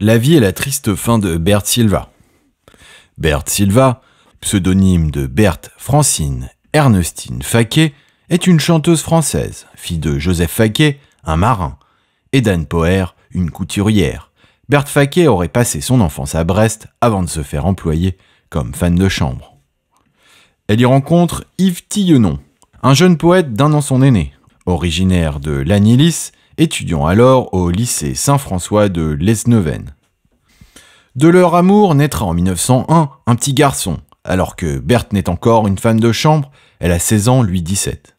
la vie et la triste fin de Berthe Silva. Berthe Silva, pseudonyme de Berthe Francine Ernestine Faquet, est une chanteuse française, fille de Joseph Faquet, un marin, et d'Anne Poher, une couturière. Berthe Faquet aurait passé son enfance à Brest avant de se faire employer comme fan de chambre. Elle y rencontre Yves Tillenon, un jeune poète d'un an son aîné. Originaire de Lanilis, étudiant alors au lycée Saint-François de Lesneven. De leur amour naîtra en 1901 un petit garçon, alors que Berthe n'est encore une femme de chambre, elle a 16 ans, lui 17.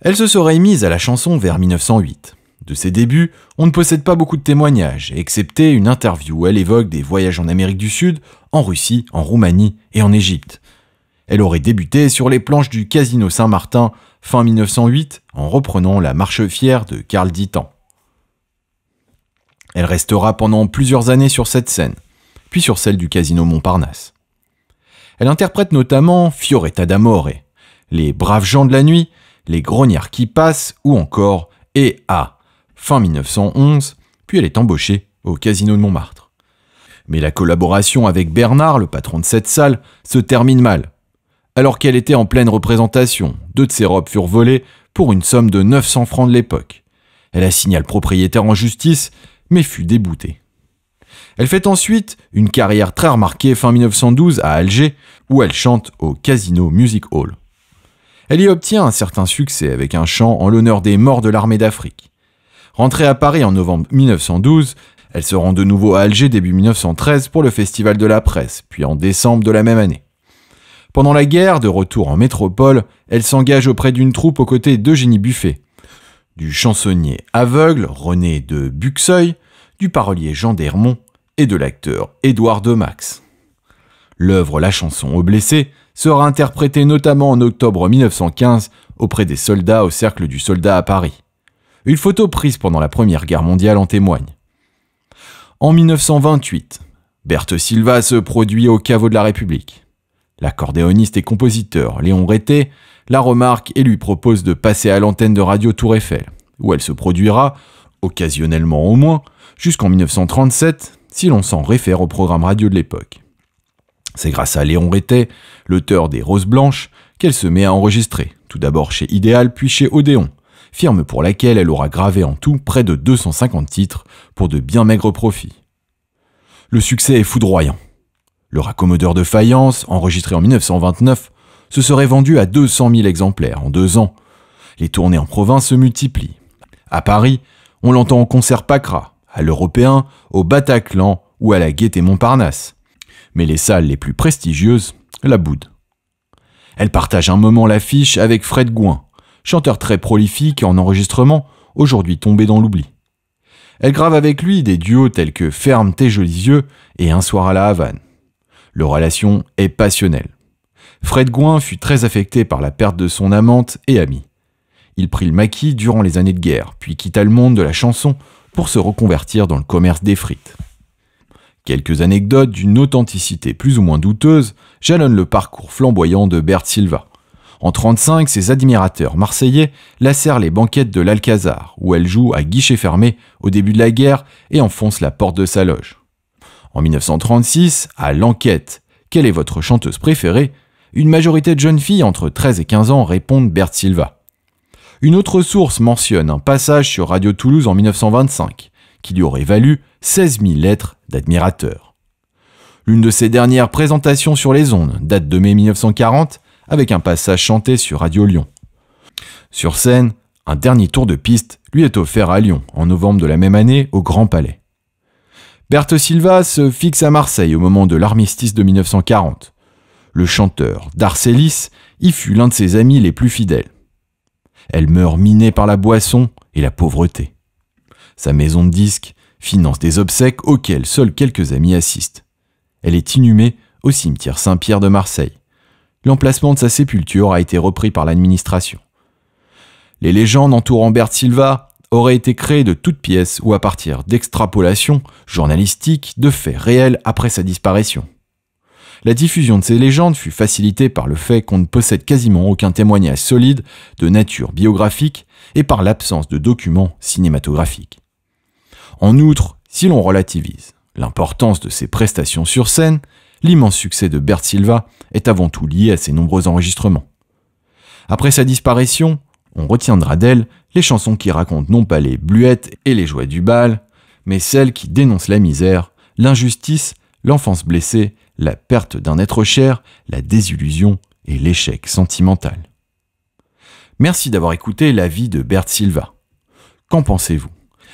Elle se serait mise à la chanson vers 1908. De ses débuts, on ne possède pas beaucoup de témoignages, excepté une interview où elle évoque des voyages en Amérique du Sud, en Russie, en Roumanie et en Égypte. Elle aurait débuté sur les planches du Casino Saint-Martin fin 1908 en reprenant la marche fière de Carl Dittan. Elle restera pendant plusieurs années sur cette scène, puis sur celle du Casino Montparnasse. Elle interprète notamment Fioretta d'Amore, Les Braves gens de la nuit, Les Grognards qui passent ou encore Et à fin 1911, puis elle est embauchée au Casino de Montmartre. Mais la collaboration avec Bernard, le patron de cette salle, se termine mal, alors qu'elle était en pleine représentation. Deux de ses robes furent volées pour une somme de 900 francs de l'époque. Elle assigna le propriétaire en justice, mais fut déboutée. Elle fait ensuite une carrière très remarquée fin 1912 à Alger, où elle chante au Casino Music Hall. Elle y obtient un certain succès avec un chant en l'honneur des morts de l'armée d'Afrique. Rentrée à Paris en novembre 1912, elle se rend de nouveau à Alger début 1913 pour le Festival de la Presse, puis en décembre de la même année. Pendant la guerre, de retour en métropole, elle s'engage auprès d'une troupe aux côtés d'Eugénie Buffet, du chansonnier aveugle René de Buxeuil, du parolier Jean d'Hermont et de l'acteur Édouard de Max. L'œuvre La chanson aux blessés sera interprétée notamment en octobre 1915 auprès des soldats au Cercle du Soldat à Paris. Une photo prise pendant la Première Guerre mondiale en témoigne. En 1928, Berthe Silva se produit au caveau de la République. L'accordéoniste et compositeur Léon Rété la remarque et lui propose de passer à l'antenne de Radio Tour Eiffel, où elle se produira, occasionnellement au moins, jusqu'en 1937, si l'on s'en réfère au programme radio de l'époque. C'est grâce à Léon Rété, l'auteur des Roses Blanches, qu'elle se met à enregistrer, tout d'abord chez Idéal puis chez Odéon, firme pour laquelle elle aura gravé en tout près de 250 titres pour de bien maigres profits. Le succès est foudroyant. Le raccommodeur de faïence, enregistré en 1929, se serait vendu à 200 000 exemplaires en deux ans. Les tournées en province se multiplient. À Paris, on l'entend en concert Pacra, à l'Européen, au Bataclan ou à la Gaîté Montparnasse. Mais les salles les plus prestigieuses la boudent. Elle partage un moment l'affiche avec Fred Gouin, chanteur très prolifique en enregistrement, aujourd'hui tombé dans l'oubli. Elle grave avec lui des duos tels que Ferme tes jolis yeux et Un soir à la Havane. Leur relation est passionnelle. Fred Gouin fut très affecté par la perte de son amante et amie. Il prit le maquis durant les années de guerre, puis quitta le monde de la chanson pour se reconvertir dans le commerce des frites. Quelques anecdotes d'une authenticité plus ou moins douteuse jalonnent le parcours flamboyant de Bert Silva. En 1935, ses admirateurs marseillais lacèrent les banquettes de l'Alcazar, où elle joue à guichet fermé au début de la guerre et enfonce la porte de sa loge. En 1936, à l'enquête Quelle est votre chanteuse préférée une majorité de jeunes filles entre 13 et 15 ans répondent Berthe Silva. Une autre source mentionne un passage sur Radio Toulouse en 1925 qui lui aurait valu 16 000 lettres d'admirateurs. L'une de ses dernières présentations sur les ondes date de mai 1940 avec un passage chanté sur Radio Lyon. Sur scène, un dernier tour de piste lui est offert à Lyon en novembre de la même année au Grand Palais. Berthe Silva se fixe à Marseille au moment de l'armistice de 1940. Le chanteur Darcelis y fut l'un de ses amis les plus fidèles. Elle meurt minée par la boisson et la pauvreté. Sa maison de disques finance des obsèques auxquelles seuls quelques amis assistent. Elle est inhumée au cimetière Saint-Pierre de Marseille. L'emplacement de sa sépulture a été repris par l'administration. Les légendes entourant Berthe Silva aurait été créé de toutes pièces ou à partir d'extrapolations journalistiques de faits réels après sa disparition. La diffusion de ces légendes fut facilitée par le fait qu'on ne possède quasiment aucun témoignage solide de nature biographique et par l'absence de documents cinématographiques. En outre, si l'on relativise l'importance de ses prestations sur scène, l'immense succès de Bert Silva est avant tout lié à ses nombreux enregistrements. Après sa disparition, on retiendra d'elle les chansons qui racontent non pas les bluettes et les joies du bal, mais celles qui dénoncent la misère, l'injustice, l'enfance blessée, la perte d'un être cher, la désillusion et l'échec sentimental. Merci d'avoir écouté l'avis de Bert Silva. Qu'en pensez-vous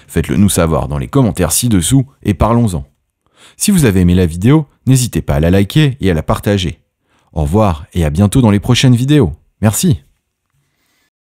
Faites-le nous savoir dans les commentaires ci-dessous et parlons-en. Si vous avez aimé la vidéo, n'hésitez pas à la liker et à la partager. Au revoir et à bientôt dans les prochaines vidéos. Merci.